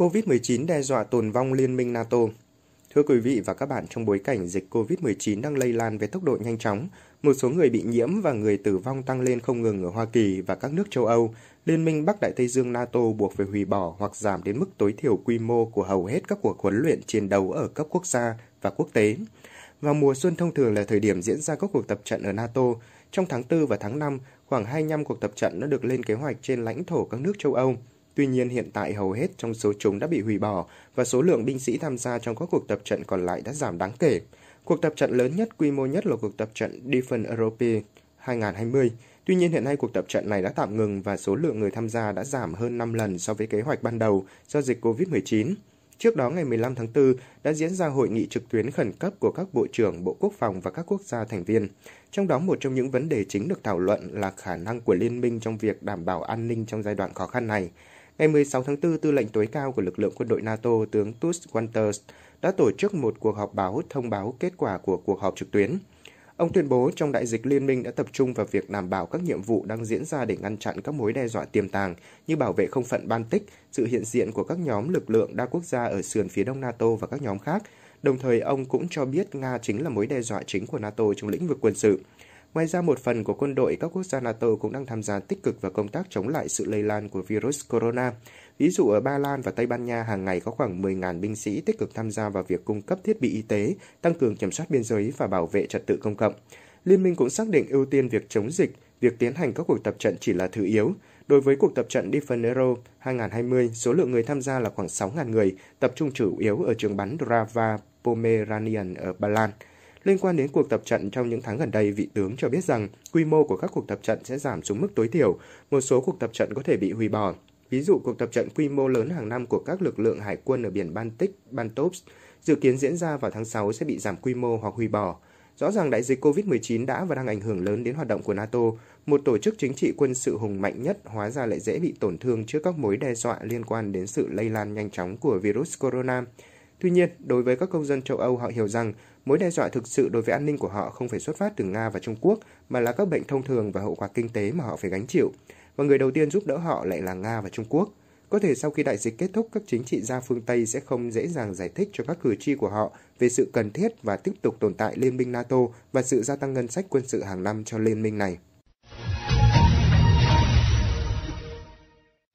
COVID-19 đe dọa tồn vong Liên minh NATO. Thưa quý vị và các bạn, trong bối cảnh dịch COVID-19 đang lây lan với tốc độ nhanh chóng, một số người bị nhiễm và người tử vong tăng lên không ngừng ở Hoa Kỳ và các nước châu Âu, Liên minh Bắc Đại Tây Dương NATO buộc phải hủy bỏ hoặc giảm đến mức tối thiểu quy mô của hầu hết các cuộc huấn luyện chiến đấu ở cấp quốc gia và quốc tế. Vào mùa xuân thông thường là thời điểm diễn ra các cuộc tập trận ở NATO. Trong tháng 4 và tháng 5, khoảng 25 cuộc tập trận đã được lên kế hoạch trên lãnh thổ các nước châu Âu. Tuy nhiên hiện tại hầu hết trong số chúng đã bị hủy bỏ và số lượng binh sĩ tham gia trong các cuộc tập trận còn lại đã giảm đáng kể. Cuộc tập trận lớn nhất quy mô nhất là cuộc tập trận Defend Europe 2020. Tuy nhiên hiện nay cuộc tập trận này đã tạm ngừng và số lượng người tham gia đã giảm hơn 5 lần so với kế hoạch ban đầu do dịch COVID-19. Trước đó ngày 15 tháng 4 đã diễn ra hội nghị trực tuyến khẩn cấp của các bộ trưởng Bộ Quốc phòng và các quốc gia thành viên. Trong đó một trong những vấn đề chính được thảo luận là khả năng của liên minh trong việc đảm bảo an ninh trong giai đoạn khó khăn này. Ngày 16 tháng 4, tư lệnh tối cao của lực lượng quân đội NATO tướng Tuss Walters đã tổ chức một cuộc họp báo thông báo kết quả của cuộc họp trực tuyến. Ông tuyên bố trong đại dịch liên minh đã tập trung vào việc đảm bảo các nhiệm vụ đang diễn ra để ngăn chặn các mối đe dọa tiềm tàng như bảo vệ không phận Baltic, sự hiện diện của các nhóm lực lượng đa quốc gia ở sườn phía đông NATO và các nhóm khác. Đồng thời, ông cũng cho biết Nga chính là mối đe dọa chính của NATO trong lĩnh vực quân sự. Ngoài ra, một phần của quân đội các quốc gia NATO cũng đang tham gia tích cực vào công tác chống lại sự lây lan của virus corona. Ví dụ ở Ba Lan và Tây Ban Nha hàng ngày có khoảng 10.000 binh sĩ tích cực tham gia vào việc cung cấp thiết bị y tế, tăng cường kiểm soát biên giới và bảo vệ trật tự công cộng. Liên minh cũng xác định ưu tiên việc chống dịch, việc tiến hành các cuộc tập trận chỉ là thứ yếu. Đối với cuộc tập trận Defend Euro 2020, số lượng người tham gia là khoảng 6.000 người, tập trung chủ yếu ở trường bắn Drava Pomeranian ở Ba Lan. Liên quan đến cuộc tập trận trong những tháng gần đây, vị tướng cho biết rằng quy mô của các cuộc tập trận sẽ giảm xuống mức tối thiểu, một số cuộc tập trận có thể bị hủy bỏ. Ví dụ cuộc tập trận quy mô lớn hàng năm của các lực lượng hải quân ở biển Baltic, Bantops, dự kiến diễn ra vào tháng 6 sẽ bị giảm quy mô hoặc hủy bỏ. Rõ ràng đại dịch COVID-19 đã và đang ảnh hưởng lớn đến hoạt động của NATO, một tổ chức chính trị quân sự hùng mạnh nhất hóa ra lại dễ bị tổn thương trước các mối đe dọa liên quan đến sự lây lan nhanh chóng của virus corona. Tuy nhiên, đối với các công dân châu Âu họ hiểu rằng mối đe dọa thực sự đối với an ninh của họ không phải xuất phát từ Nga và Trung Quốc mà là các bệnh thông thường và hậu quả kinh tế mà họ phải gánh chịu. Và người đầu tiên giúp đỡ họ lại là Nga và Trung Quốc. Có thể sau khi đại dịch kết thúc, các chính trị gia phương Tây sẽ không dễ dàng giải thích cho các cử tri của họ về sự cần thiết và tiếp tục tồn tại Liên minh NATO và sự gia tăng ngân sách quân sự hàng năm cho Liên minh này.